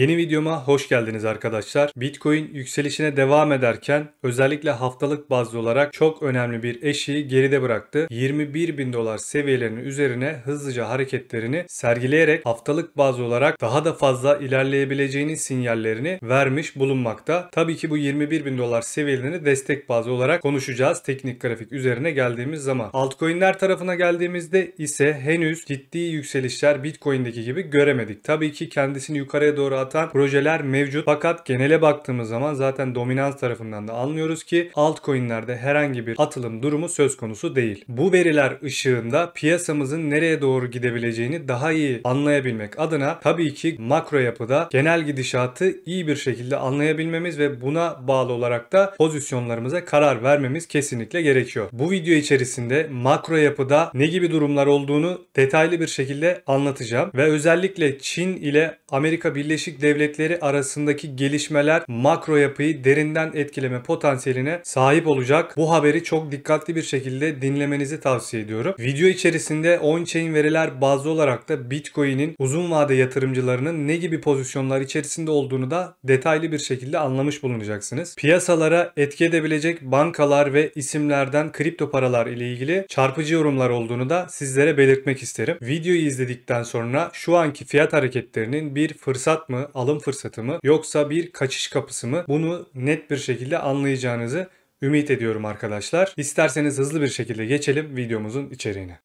Yeni videoma hoş geldiniz arkadaşlar. Bitcoin yükselişine devam ederken özellikle haftalık bazlı olarak çok önemli bir eşiği geride bıraktı. 21 bin dolar seviyelerinin üzerine hızlıca hareketlerini sergileyerek haftalık bazlı olarak daha da fazla ilerleyebileceğinin sinyallerini vermiş bulunmakta. Tabii ki bu 21 bin dolar seviyelerini destek bazlı olarak konuşacağız teknik grafik üzerine geldiğimiz zaman. Altcoin'ler tarafına geldiğimizde ise henüz ciddi yükselişler Bitcoin'deki gibi göremedik. Tabii ki kendisini yukarıya doğru atan projeler mevcut. Fakat genele baktığımız zaman zaten dominans tarafından da anlıyoruz ki altcoin'lerde herhangi bir atılım durumu söz konusu değil. Bu veriler ışığında piyasamızın nereye doğru gidebileceğini daha iyi anlayabilmek adına tabii ki makro yapıda genel gidişatı iyi bir şekilde anlayabilmemiz ve buna bağlı olarak da pozisyonlarımıza karar vermemiz kesinlikle gerekiyor. Bu video içerisinde makro yapıda ne gibi durumlar olduğunu detaylı bir şekilde anlatacağım ve özellikle Çin ile Amerika Birleşik Devletleri arasındaki gelişmeler makro yapıyı derinden etkileme potansiyeline sahip olacak. Bu haberi çok dikkatli bir şekilde dinlemenizi tavsiye ediyorum. Video içerisinde on-chain veriler bazlı olarak da Bitcoin'in uzun vade yatırımcılarının ne gibi pozisyonlar içerisinde olduğunu da detaylı bir şekilde anlamış bulunacaksınız. Piyasalara etki edebilecek bankalar ve isimlerden kripto paralar ile ilgili çarpıcı yorumlar olduğunu da sizlere belirtmek isterim. Videoyu izledikten sonra şu anki fiyat hareketlerinin bir fırsat mı, alım fırsatı mı yoksa bir kaçış kapısı mı bunu net bir şekilde anlayacağınızı ümit ediyorum arkadaşlar. İsterseniz hızlı bir şekilde geçelim videomuzun içeriğine.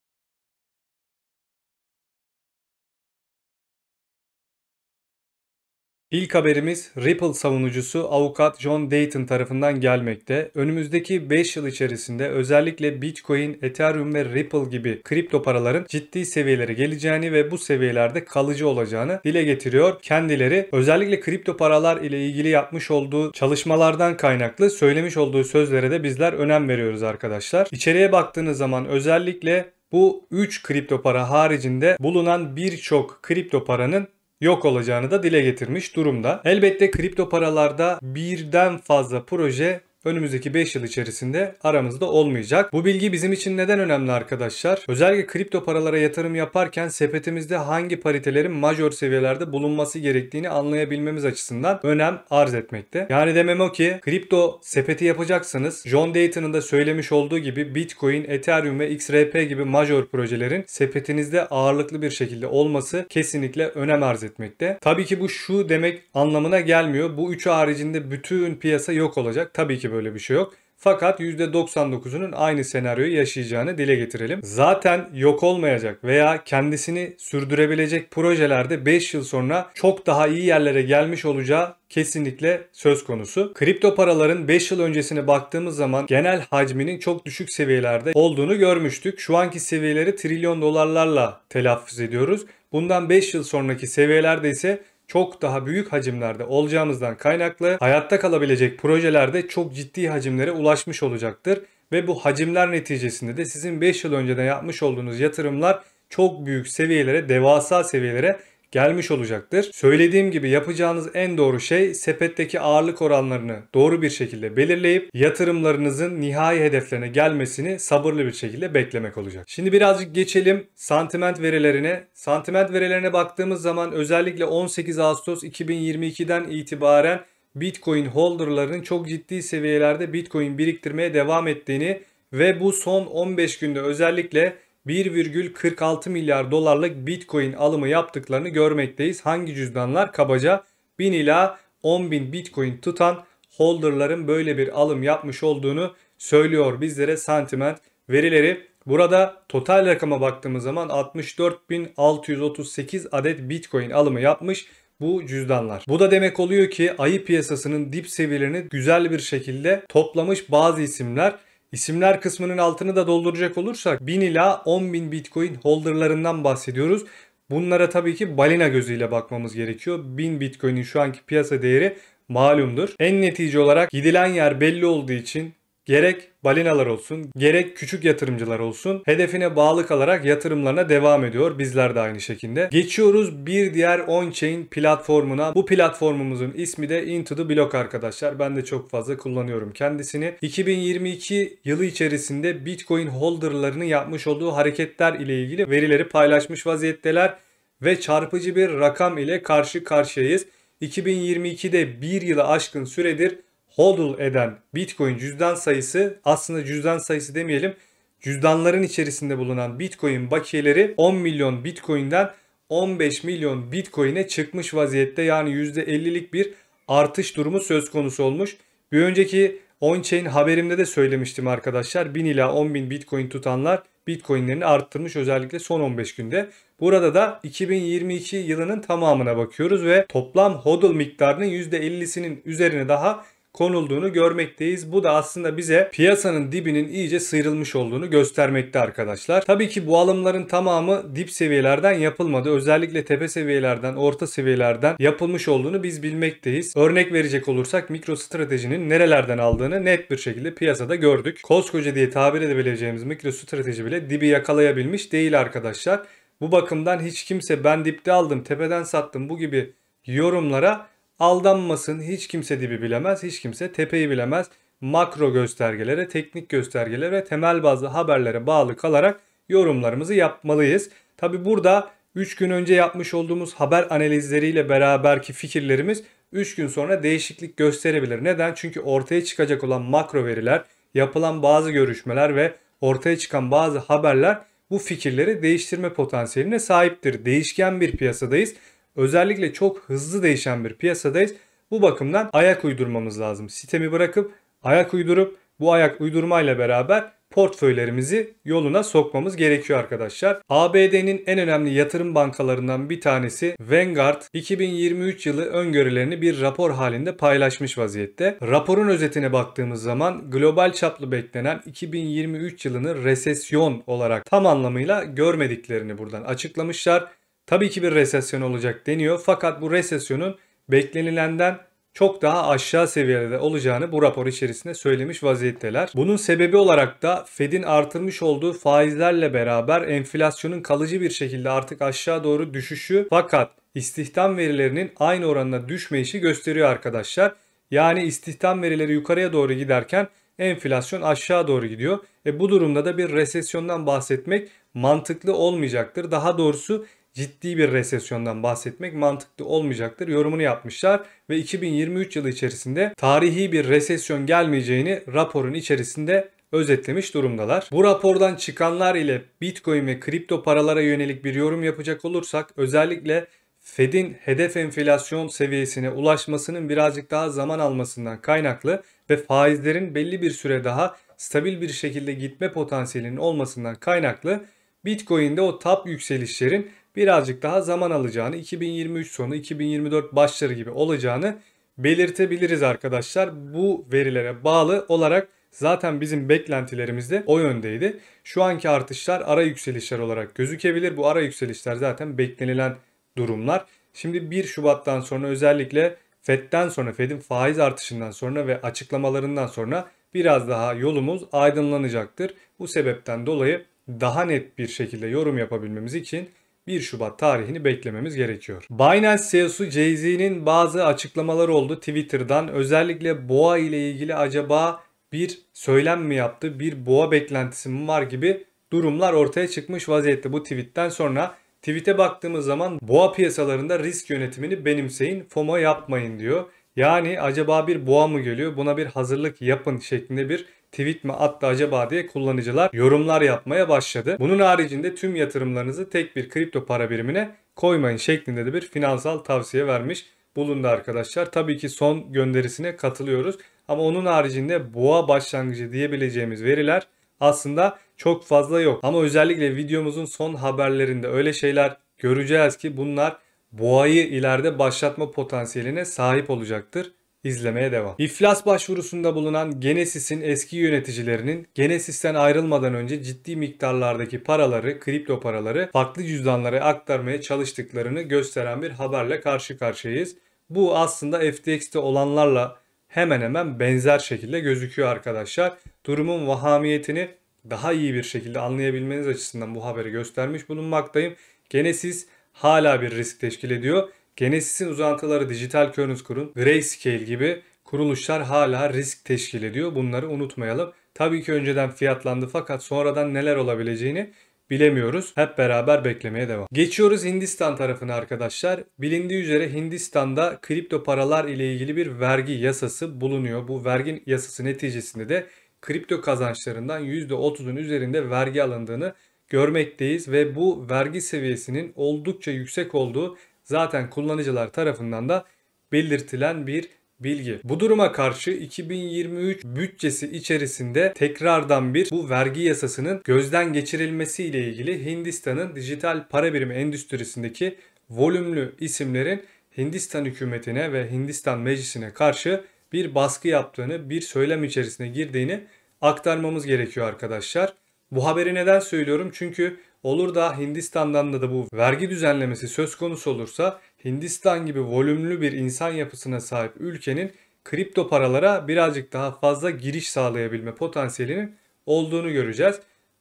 İlk haberimiz Ripple savunucusu avukat John Dayton tarafından gelmekte. Önümüzdeki 5 yıl içerisinde özellikle Bitcoin, Ethereum ve Ripple gibi kripto paraların ciddi seviyelere geleceğini ve bu seviyelerde kalıcı olacağını dile getiriyor. Kendileri özellikle kripto paralar ile ilgili yapmış olduğu çalışmalardan kaynaklı söylemiş olduğu sözlere de bizler önem veriyoruz arkadaşlar. İçeriye baktığınız zaman özellikle bu 3 kripto para haricinde bulunan birçok kripto paranın yok olacağını da dile getirmiş durumda. Elbette kripto paralarda birden fazla proje önümüzdeki 5 yıl içerisinde aramızda olmayacak. Bu bilgi bizim için neden önemli arkadaşlar? Özellikle kripto paralara yatırım yaparken sepetimizde hangi paritelerin major seviyelerde bulunması gerektiğini anlayabilmemiz açısından önem arz etmekte. Yani demem o ki kripto sepeti yapacaksanız, John Dayton'ın da söylemiş olduğu gibi Bitcoin, Ethereum ve XRP gibi major projelerin sepetinizde ağırlıklı bir şekilde olması kesinlikle önem arz etmekte. Tabii ki bu şu demek anlamına gelmiyor. Bu üçü haricinde bütün piyasa yok olacak. Tabii ki böyle bir şey yok. Fakat %99'unun aynı senaryoyu yaşayacağını dile getirelim. Zaten yok olmayacak veya kendisini sürdürebilecek projelerde 5 yıl sonra çok daha iyi yerlere gelmiş olacağı kesinlikle söz konusu. Kripto paraların 5 yıl öncesine baktığımız zaman genel hacminin çok düşük seviyelerde olduğunu görmüştük. Şu anki seviyeleri trilyon dolarlarla telaffuz ediyoruz. Bundan 5 yıl sonraki seviyelerde ise çok daha büyük hacimlerde olacağımızdan kaynaklı hayatta kalabilecek projelerde çok ciddi hacimlere ulaşmış olacaktır. Ve bu hacimler neticesinde de sizin 5 yıl önceden yapmış olduğunuz yatırımlar çok büyük seviyelere, devasa seviyelere gelmiş olacaktır. Söylediğim gibi yapacağınız en doğru şey sepetteki ağırlık oranlarını doğru bir şekilde belirleyip yatırımlarınızın nihai hedeflerine gelmesini sabırlı bir şekilde beklemek olacak. Şimdi birazcık geçelim santiment verilerine. Santiment verilerine baktığımız zaman özellikle 18 Ağustos 2022'den itibaren Bitcoin holderlarının çok ciddi seviyelerde Bitcoin biriktirmeye devam ettiğini ve bu son 15 günde özellikle 1,46 milyar dolarlık Bitcoin alımı yaptıklarını görmekteyiz. Hangi cüzdanlar? Kabaca 1000 ila 10.000 Bitcoin tutan holderların böyle bir alım yapmış olduğunu söylüyor bizlere sentiment verileri. Burada total rakama baktığımız zaman 64.638 adet Bitcoin alımı yapmış bu cüzdanlar. Bu da demek oluyor ki ayı piyasasının dip seviyelerini güzel bir şekilde toplamış bazı isimler İsimler kısmının altını da dolduracak olursak 1000 ila 10.000 Bitcoin holderlarından bahsediyoruz. Bunlara tabii ki balina gözüyle bakmamız gerekiyor. 1000 Bitcoin'in şu anki piyasa değeri malumdur. En netice olarak gidilen yer belli olduğu için Gerek balinalar olsun, gerek küçük yatırımcılar olsun hedefine bağlı kalarak yatırımlarına devam ediyor. Bizler de aynı şekilde. Geçiyoruz bir diğer on-chain platformuna. Bu platformumuzun ismi de Into the Block arkadaşlar. Ben de çok fazla kullanıyorum kendisini. 2022 yılı içerisinde Bitcoin holderlarının yapmış olduğu hareketler ile ilgili verileri paylaşmış vaziyetteler ve çarpıcı bir rakam ile karşı karşıyayız. 2022'de bir yılı aşkın süredir hodl eden Bitcoin cüzdan sayısı aslında cüzdan sayısı demeyelim cüzdanların içerisinde bulunan Bitcoin bakiyeleri 10 milyon Bitcoin'den 15 milyon Bitcoin'e çıkmış vaziyette yani %50'lik bir artış durumu söz konusu olmuş. Bir önceki OnChain haberimde de söylemiştim arkadaşlar 1000 ila 10 bin Bitcoin tutanlar Bitcoin'lerini arttırmış özellikle son 15 günde. Burada da 2022 yılının tamamına bakıyoruz ve toplam hodl miktarının %50'sinin üzerine daha konulduğunu görmekteyiz. Bu da aslında bize piyasanın dibinin iyice sıyrılmış olduğunu göstermekte arkadaşlar. Tabii ki bu alımların tamamı dip seviyelerden yapılmadı. Özellikle tepe seviyelerden, orta seviyelerden yapılmış olduğunu biz bilmekteyiz. Örnek verecek olursak mikro stratejinin nerelerden aldığını net bir şekilde piyasada gördük. Koskoca diye tabir edebileceğimiz mikro strateji bile dibi yakalayabilmiş değil arkadaşlar. Bu bakımdan hiç kimse ben dipte aldım, tepeden sattım bu gibi yorumlara aldanmasın. Hiç kimse dibi bilemez, hiç kimse tepeyi bilemez. Makro göstergelere, teknik göstergelere ve temel bazı haberlere bağlı kalarak yorumlarımızı yapmalıyız. Tabi burada 3 gün önce yapmış olduğumuz haber analizleriyle beraberki fikirlerimiz 3 gün sonra değişiklik gösterebilir. Neden? Çünkü ortaya çıkacak olan makro veriler, yapılan bazı görüşmeler ve ortaya çıkan bazı haberler bu fikirleri değiştirme potansiyeline sahiptir. Değişken bir piyasadayız. Özellikle çok hızlı değişen bir piyasadayız. Bu bakımdan ayak uydurmamız lazım. Sitemi bırakıp ayak uydurup bu ayak uydurmayla beraber portföylerimizi yoluna sokmamız gerekiyor arkadaşlar. ABD'nin en önemli yatırım bankalarından bir tanesi Vanguard 2023 yılı öngörülerini bir rapor halinde paylaşmış vaziyette. Raporun özetine baktığımız zaman global çaplı beklenen 2023 yılını resesyon olarak tam anlamıyla görmediklerini buradan açıklamışlar tabii ki bir resesyon olacak deniyor. Fakat bu resesyonun beklenilenden çok daha aşağı seviyelerde olacağını bu rapor içerisinde söylemiş vaziyetteler. Bunun sebebi olarak da Fed'in artırmış olduğu faizlerle beraber enflasyonun kalıcı bir şekilde artık aşağı doğru düşüşü fakat istihdam verilerinin aynı oranına düşmeyişi gösteriyor arkadaşlar. Yani istihdam verileri yukarıya doğru giderken enflasyon aşağı doğru gidiyor. E bu durumda da bir resesyondan bahsetmek mantıklı olmayacaktır. Daha doğrusu ciddi bir resesyondan bahsetmek mantıklı olmayacaktır yorumunu yapmışlar ve 2023 yılı içerisinde tarihi bir resesyon gelmeyeceğini raporun içerisinde özetlemiş durumdalar. Bu rapordan çıkanlar ile Bitcoin ve kripto paralara yönelik bir yorum yapacak olursak özellikle Fed'in hedef enflasyon seviyesine ulaşmasının birazcık daha zaman almasından kaynaklı ve faizlerin belli bir süre daha stabil bir şekilde gitme potansiyelinin olmasından kaynaklı Bitcoin'de o tap yükselişlerin birazcık daha zaman alacağını 2023 sonu 2024 başları gibi olacağını belirtebiliriz arkadaşlar. Bu verilere bağlı olarak zaten bizim beklentilerimiz de o yöndeydi. Şu anki artışlar ara yükselişler olarak gözükebilir. Bu ara yükselişler zaten beklenilen durumlar. Şimdi 1 Şubat'tan sonra özellikle FED'den sonra FED'in faiz artışından sonra ve açıklamalarından sonra biraz daha yolumuz aydınlanacaktır. Bu sebepten dolayı daha net bir şekilde yorum yapabilmemiz için 1 Şubat tarihini beklememiz gerekiyor. Binance CEO'su Jay-Z'nin bazı açıklamaları oldu Twitter'dan. Özellikle boğa ile ilgili acaba bir söylem mi yaptı, bir boğa beklentisi mi var gibi durumlar ortaya çıkmış vaziyette bu tweetten sonra. Tweet'e baktığımız zaman boğa piyasalarında risk yönetimini benimseyin, FOMO yapmayın diyor. Yani acaba bir boğa mı geliyor buna bir hazırlık yapın şeklinde bir tweet mi attı acaba diye kullanıcılar yorumlar yapmaya başladı. Bunun haricinde tüm yatırımlarınızı tek bir kripto para birimine koymayın şeklinde de bir finansal tavsiye vermiş bulundu arkadaşlar. Tabii ki son gönderisine katılıyoruz. Ama onun haricinde boğa başlangıcı diyebileceğimiz veriler aslında çok fazla yok. Ama özellikle videomuzun son haberlerinde öyle şeyler göreceğiz ki bunlar boğayı ileride başlatma potansiyeline sahip olacaktır izlemeye devam. İflas başvurusunda bulunan Genesis'in eski yöneticilerinin Genesis'ten ayrılmadan önce ciddi miktarlardaki paraları, kripto paraları farklı cüzdanlara aktarmaya çalıştıklarını gösteren bir haberle karşı karşıyayız. Bu aslında FTX'te olanlarla hemen hemen benzer şekilde gözüküyor arkadaşlar. Durumun vahamiyetini daha iyi bir şekilde anlayabilmeniz açısından bu haberi göstermiş bulunmaktayım. Gene siz hala bir risk teşkil ediyor. Genesis'in uzantıları Dijital Körnüz Kurun, Grayscale gibi kuruluşlar hala risk teşkil ediyor. Bunları unutmayalım. Tabii ki önceden fiyatlandı fakat sonradan neler olabileceğini bilemiyoruz. Hep beraber beklemeye devam. Geçiyoruz Hindistan tarafına arkadaşlar. Bilindiği üzere Hindistan'da kripto paralar ile ilgili bir vergi yasası bulunuyor. Bu vergi yasası neticesinde de kripto kazançlarından %30'un üzerinde vergi alındığını görmekteyiz ve bu vergi seviyesinin oldukça yüksek olduğu zaten kullanıcılar tarafından da belirtilen bir bilgi. Bu duruma karşı 2023 bütçesi içerisinde tekrardan bir bu vergi yasasının gözden geçirilmesi ile ilgili Hindistan'ın dijital para birimi endüstrisindeki volümlü isimlerin Hindistan hükümetine ve Hindistan meclisine karşı bir baskı yaptığını, bir söylem içerisine girdiğini aktarmamız gerekiyor arkadaşlar. Bu haberi neden söylüyorum? Çünkü olur da Hindistan'dan da, bu vergi düzenlemesi söz konusu olursa Hindistan gibi volümlü bir insan yapısına sahip ülkenin kripto paralara birazcık daha fazla giriş sağlayabilme potansiyelinin olduğunu göreceğiz.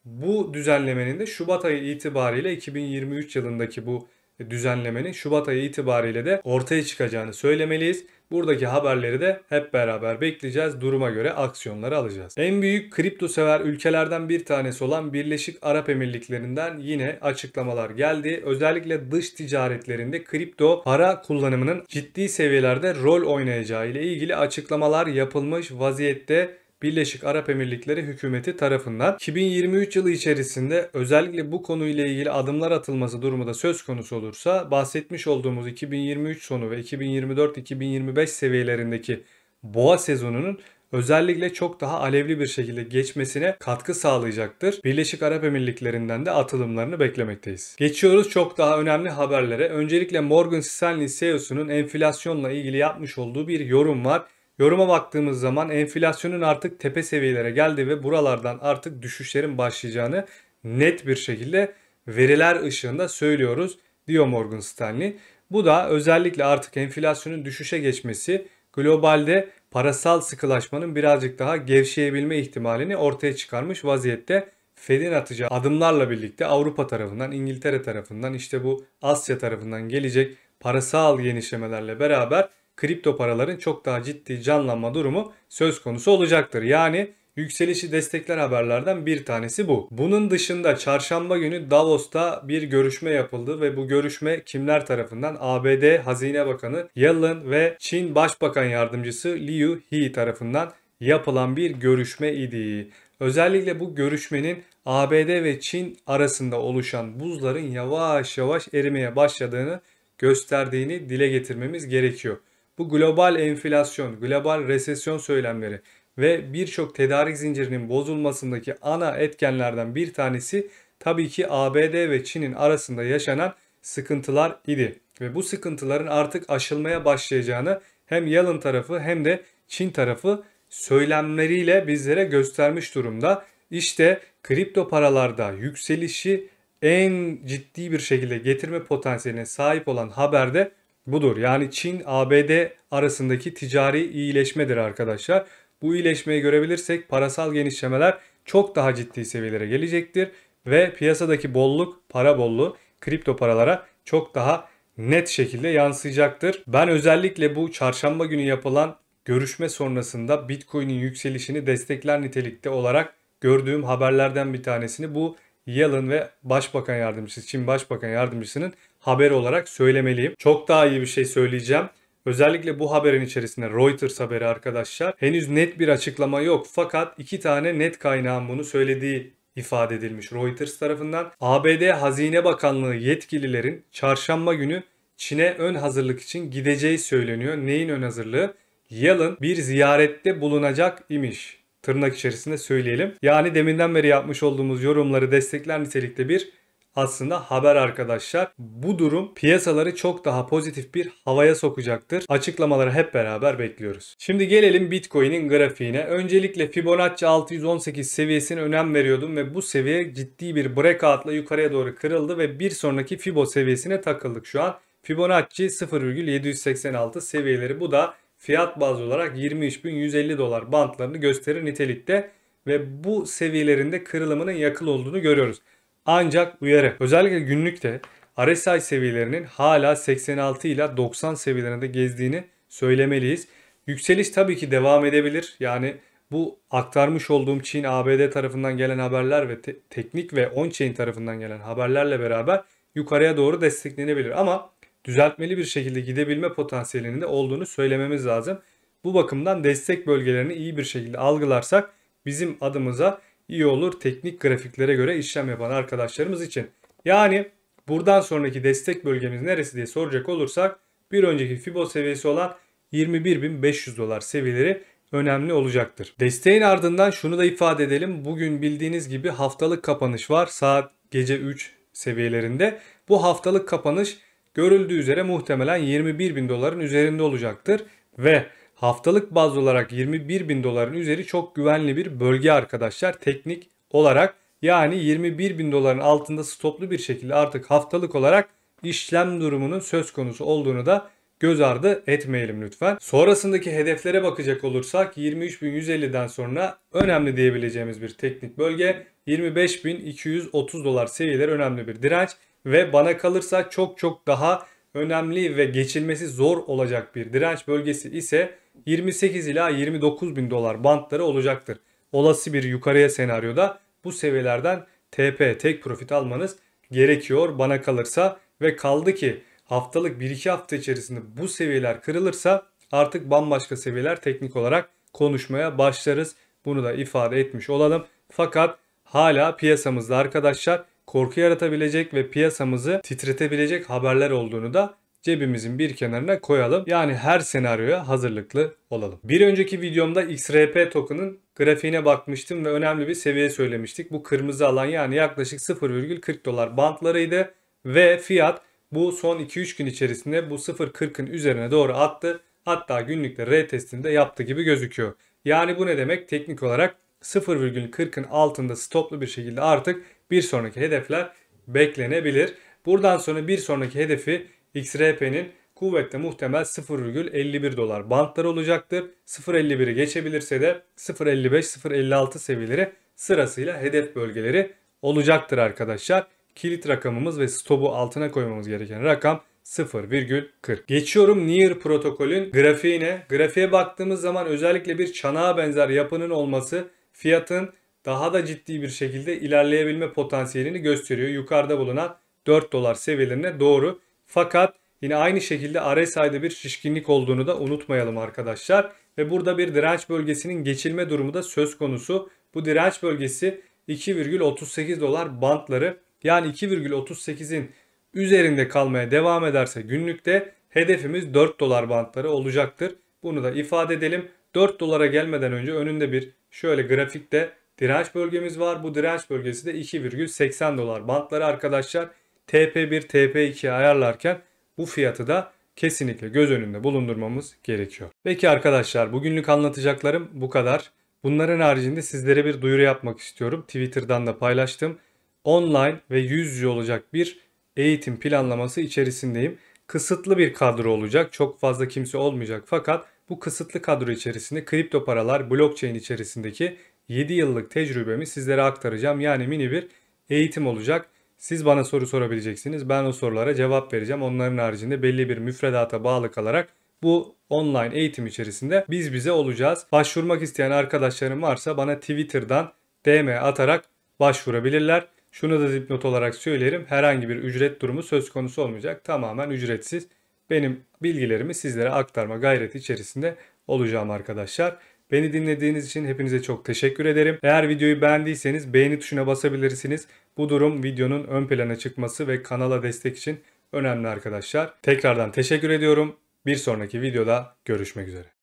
Bu düzenlemenin de Şubat ayı itibariyle 2023 yılındaki bu düzenlemenin Şubat ayı itibariyle de ortaya çıkacağını söylemeliyiz. Buradaki haberleri de hep beraber bekleyeceğiz. Duruma göre aksiyonları alacağız. En büyük kripto sever ülkelerden bir tanesi olan Birleşik Arap Emirlikleri'nden yine açıklamalar geldi. Özellikle dış ticaretlerinde kripto para kullanımının ciddi seviyelerde rol oynayacağı ile ilgili açıklamalar yapılmış vaziyette Birleşik Arap Emirlikleri hükümeti tarafından 2023 yılı içerisinde özellikle bu konuyla ilgili adımlar atılması durumu da söz konusu olursa bahsetmiş olduğumuz 2023 sonu ve 2024-2025 seviyelerindeki boğa sezonunun özellikle çok daha alevli bir şekilde geçmesine katkı sağlayacaktır. Birleşik Arap Emirlikleri'nden de atılımlarını beklemekteyiz. Geçiyoruz çok daha önemli haberlere. Öncelikle Morgan Stanley CEO'sunun enflasyonla ilgili yapmış olduğu bir yorum var. Yoruma baktığımız zaman enflasyonun artık tepe seviyelere geldi ve buralardan artık düşüşlerin başlayacağını net bir şekilde veriler ışığında söylüyoruz diyor Morgan Stanley. Bu da özellikle artık enflasyonun düşüşe geçmesi globalde parasal sıkılaşmanın birazcık daha gevşeyebilme ihtimalini ortaya çıkarmış vaziyette. Fed'in atacağı adımlarla birlikte Avrupa tarafından, İngiltere tarafından, işte bu Asya tarafından gelecek parasal genişlemelerle beraber kripto paraların çok daha ciddi canlanma durumu söz konusu olacaktır. Yani Yükselişi destekler haberlerden bir tanesi bu. Bunun dışında çarşamba günü Davos'ta bir görüşme yapıldı ve bu görüşme kimler tarafından? ABD Hazine Bakanı Yellen ve Çin Başbakan Yardımcısı Liu He tarafından yapılan bir görüşme idi. Özellikle bu görüşmenin ABD ve Çin arasında oluşan buzların yavaş yavaş erimeye başladığını gösterdiğini dile getirmemiz gerekiyor. Bu global enflasyon, global resesyon söylemleri ve birçok tedarik zincirinin bozulmasındaki ana etkenlerden bir tanesi tabii ki ABD ve Çin'in arasında yaşanan sıkıntılar idi. Ve bu sıkıntıların artık aşılmaya başlayacağını hem Yalın tarafı hem de Çin tarafı söylemleriyle bizlere göstermiş durumda. İşte kripto paralarda yükselişi en ciddi bir şekilde getirme potansiyeline sahip olan haberde budur. Yani Çin ABD arasındaki ticari iyileşmedir arkadaşlar. Bu iyileşmeyi görebilirsek parasal genişlemeler çok daha ciddi seviyelere gelecektir ve piyasadaki bolluk, para bolluğu kripto paralara çok daha net şekilde yansıyacaktır. Ben özellikle bu çarşamba günü yapılan görüşme sonrasında Bitcoin'in yükselişini destekler nitelikte olarak gördüğüm haberlerden bir tanesini bu Yellen ve Başbakan Yardımcısı, Çin Başbakan Yardımcısının haber olarak söylemeliyim. Çok daha iyi bir şey söyleyeceğim. Özellikle bu haberin içerisinde Reuters haberi arkadaşlar. Henüz net bir açıklama yok fakat iki tane net kaynağın bunu söylediği ifade edilmiş Reuters tarafından. ABD Hazine Bakanlığı yetkililerin çarşamba günü Çin'e ön hazırlık için gideceği söyleniyor. Neyin ön hazırlığı? Yalın bir ziyarette bulunacak imiş tırnak içerisinde söyleyelim. Yani deminden beri yapmış olduğumuz yorumları destekler nitelikte bir aslında haber arkadaşlar. Bu durum piyasaları çok daha pozitif bir havaya sokacaktır. Açıklamaları hep beraber bekliyoruz. Şimdi gelelim Bitcoin'in grafiğine. Öncelikle Fibonacci 618 seviyesine önem veriyordum ve bu seviye ciddi bir breakoutla yukarıya doğru kırıldı ve bir sonraki Fibo seviyesine takıldık şu an. Fibonacci 0,786 seviyeleri bu da fiyat bazlı olarak 23.150 dolar bantlarını gösterir nitelikte ve bu seviyelerinde kırılımının yakın olduğunu görüyoruz. Ancak uyarı özellikle günlükte RSI seviyelerinin hala 86 ile 90 seviyelerinde gezdiğini söylemeliyiz. Yükseliş tabii ki devam edebilir. Yani bu aktarmış olduğum Çin ABD tarafından gelen haberler ve te- teknik ve on chain tarafından gelen haberlerle beraber yukarıya doğru desteklenebilir. Ama düzeltmeli bir şekilde gidebilme potansiyelinin de olduğunu söylememiz lazım. Bu bakımdan destek bölgelerini iyi bir şekilde algılarsak bizim adımıza iyi olur teknik grafiklere göre işlem yapan arkadaşlarımız için. Yani buradan sonraki destek bölgemiz neresi diye soracak olursak bir önceki Fibo seviyesi olan 21.500 dolar seviyeleri önemli olacaktır. Desteğin ardından şunu da ifade edelim. Bugün bildiğiniz gibi haftalık kapanış var. Saat gece 3 seviyelerinde. Bu haftalık kapanış görüldüğü üzere muhtemelen 21 bin doların üzerinde olacaktır ve haftalık baz olarak 21 bin doların üzeri çok güvenli bir bölge arkadaşlar teknik olarak yani 21 bin doların altında stoplu bir şekilde artık haftalık olarak işlem durumunun söz konusu olduğunu da göz ardı etmeyelim lütfen. Sonrasındaki hedeflere bakacak olursak 23.150'den sonra önemli diyebileceğimiz bir teknik bölge 25.230 dolar seviyeleri önemli bir direnç ve bana kalırsa çok çok daha önemli ve geçilmesi zor olacak bir direnç bölgesi ise 28 ila 29 bin dolar bantları olacaktır. Olası bir yukarıya senaryoda bu seviyelerden TP tek profit almanız gerekiyor bana kalırsa ve kaldı ki haftalık 1-2 hafta içerisinde bu seviyeler kırılırsa artık bambaşka seviyeler teknik olarak konuşmaya başlarız. Bunu da ifade etmiş olalım. Fakat hala piyasamızda arkadaşlar korku yaratabilecek ve piyasamızı titretebilecek haberler olduğunu da cebimizin bir kenarına koyalım. Yani her senaryoya hazırlıklı olalım. Bir önceki videomda XRP token'ın grafiğine bakmıştım ve önemli bir seviye söylemiştik. Bu kırmızı alan yani yaklaşık 0,40 dolar bantlarıydı ve fiyat bu son 2-3 gün içerisinde bu 0.40'ın üzerine doğru attı. Hatta günlükte R testinde yaptı gibi gözüküyor. Yani bu ne demek? Teknik olarak 0,40'ın altında stoplu bir şekilde artık bir sonraki hedefler beklenebilir. Buradan sonra bir sonraki hedefi XRP'nin kuvvetle muhtemel 0,51 dolar bantları olacaktır. 0,51'i geçebilirse de 0,55-0,56 seviyeleri sırasıyla hedef bölgeleri olacaktır arkadaşlar. Kilit rakamımız ve stopu altına koymamız gereken rakam 0,40. Geçiyorum Near protokolün grafiğine. Grafiğe baktığımız zaman özellikle bir çanağa benzer yapının olması fiyatın daha da ciddi bir şekilde ilerleyebilme potansiyelini gösteriyor. Yukarıda bulunan 4 dolar seviyelerine doğru. Fakat yine aynı şekilde RSI'de bir şişkinlik olduğunu da unutmayalım arkadaşlar. Ve burada bir direnç bölgesinin geçilme durumu da söz konusu. Bu direnç bölgesi 2,38 dolar bantları yani 2,38'in üzerinde kalmaya devam ederse günlükte hedefimiz 4 dolar bantları olacaktır. Bunu da ifade edelim. 4 dolara gelmeden önce önünde bir Şöyle grafikte direnç bölgemiz var. Bu direnç bölgesi de 2,80 dolar bantları arkadaşlar. TP1, TP2 ayarlarken bu fiyatı da kesinlikle göz önünde bulundurmamız gerekiyor. Peki arkadaşlar bugünlük anlatacaklarım bu kadar. Bunların haricinde sizlere bir duyuru yapmak istiyorum. Twitter'dan da paylaştım. Online ve yüz yüze olacak bir eğitim planlaması içerisindeyim. Kısıtlı bir kadro olacak. Çok fazla kimse olmayacak fakat bu kısıtlı kadro içerisinde kripto paralar blockchain içerisindeki 7 yıllık tecrübemi sizlere aktaracağım. Yani mini bir eğitim olacak. Siz bana soru sorabileceksiniz. Ben o sorulara cevap vereceğim. Onların haricinde belli bir müfredata bağlı kalarak bu online eğitim içerisinde biz bize olacağız. Başvurmak isteyen arkadaşlarım varsa bana Twitter'dan DM atarak başvurabilirler. Şunu da dipnot olarak söylerim. Herhangi bir ücret durumu söz konusu olmayacak. Tamamen ücretsiz benim bilgilerimi sizlere aktarma gayreti içerisinde olacağım arkadaşlar. Beni dinlediğiniz için hepinize çok teşekkür ederim. Eğer videoyu beğendiyseniz beğeni tuşuna basabilirsiniz. Bu durum videonun ön plana çıkması ve kanala destek için önemli arkadaşlar. Tekrardan teşekkür ediyorum. Bir sonraki videoda görüşmek üzere.